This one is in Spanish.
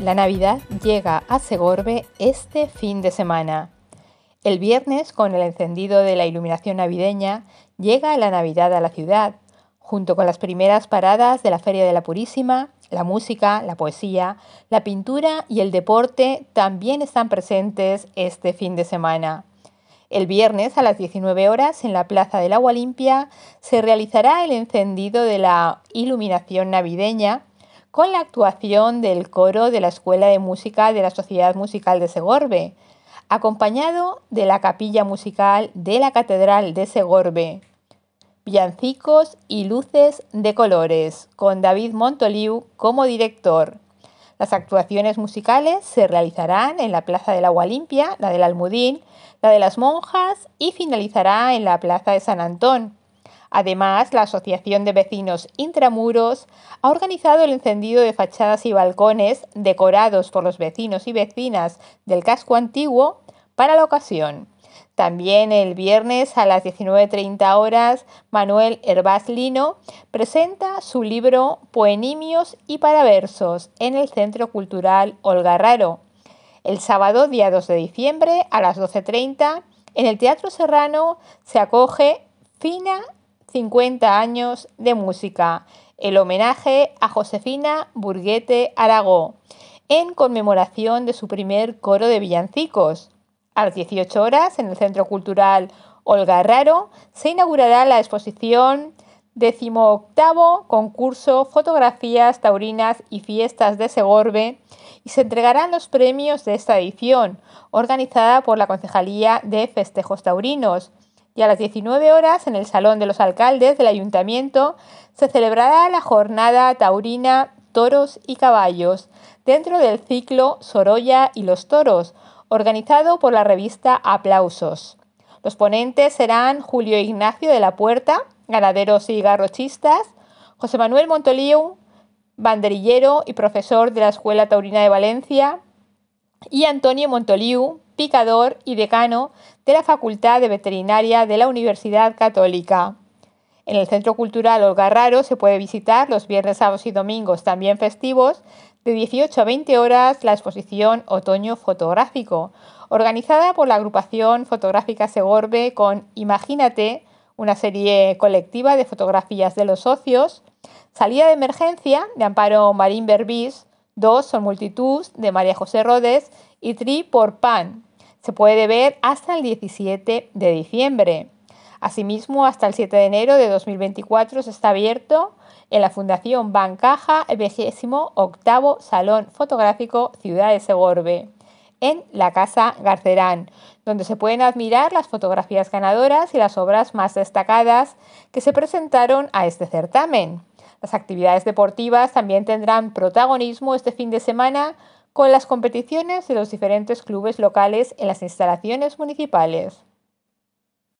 La Navidad llega a Segorbe este fin de semana. El viernes, con el encendido de la iluminación navideña, llega la Navidad a la ciudad, junto con las primeras paradas de la Feria de la Purísima, la música, la poesía, la pintura y el deporte también están presentes este fin de semana. El viernes a las 19 horas en la Plaza del Agua Limpia se realizará el encendido de la iluminación navideña con la actuación del coro de la Escuela de Música de la Sociedad Musical de Segorbe, acompañado de la capilla musical de la Catedral de Segorbe, villancicos y luces de colores, con David Montoliu como director. Las actuaciones musicales se realizarán en la Plaza del Agua Limpia, la del Almudín, la de las Monjas y finalizará en la Plaza de San Antón. Además, la Asociación de Vecinos Intramuros ha organizado el encendido de fachadas y balcones decorados por los vecinos y vecinas del casco antiguo para la ocasión. También el viernes a las 19.30 horas, Manuel Herbaz Lino presenta su libro Poenimios y Paraversos en el Centro Cultural Olgarraro. El sábado, día 2 de diciembre, a las 12.30, en el Teatro Serrano se acoge Fina 50 años de música, el homenaje a Josefina Burguete Aragó, en conmemoración de su primer coro de villancicos. A las 18 horas, en el Centro Cultural Olga Raro se inaugurará la exposición octavo concurso Fotografías Taurinas y Fiestas de Segorbe y se entregarán los premios de esta edición, organizada por la Concejalía de Festejos Taurinos, y a las 19 horas en el Salón de los Alcaldes del Ayuntamiento se celebrará la jornada taurina Toros y Caballos dentro del ciclo Sorolla y los Toros, organizado por la revista Aplausos. Los ponentes serán Julio Ignacio de la Puerta, ganaderos y garrochistas, José Manuel Montoliu, banderillero y profesor de la Escuela Taurina de Valencia, y Antonio Montoliu, picador y decano de la Facultad de Veterinaria de la Universidad Católica. En el Centro Cultural Olgarraro se puede visitar los viernes, sábados y domingos, también festivos, de 18 a 20 horas la exposición Otoño Fotográfico, organizada por la agrupación fotográfica Segorbe con Imagínate, una serie colectiva de fotografías de los socios, Salida de Emergencia de Amparo Marín Berbís, Dos son Multitud de María José Rodes y Tri por Pan se puede ver hasta el 17 de diciembre. Asimismo, hasta el 7 de enero de 2024 se está abierto en la Fundación Bancaja el 28 Salón Fotográfico Ciudad de Segorbe, en la Casa Garcerán, donde se pueden admirar las fotografías ganadoras y las obras más destacadas que se presentaron a este certamen. Las actividades deportivas también tendrán protagonismo este fin de semana con las competiciones de los diferentes clubes locales en las instalaciones municipales.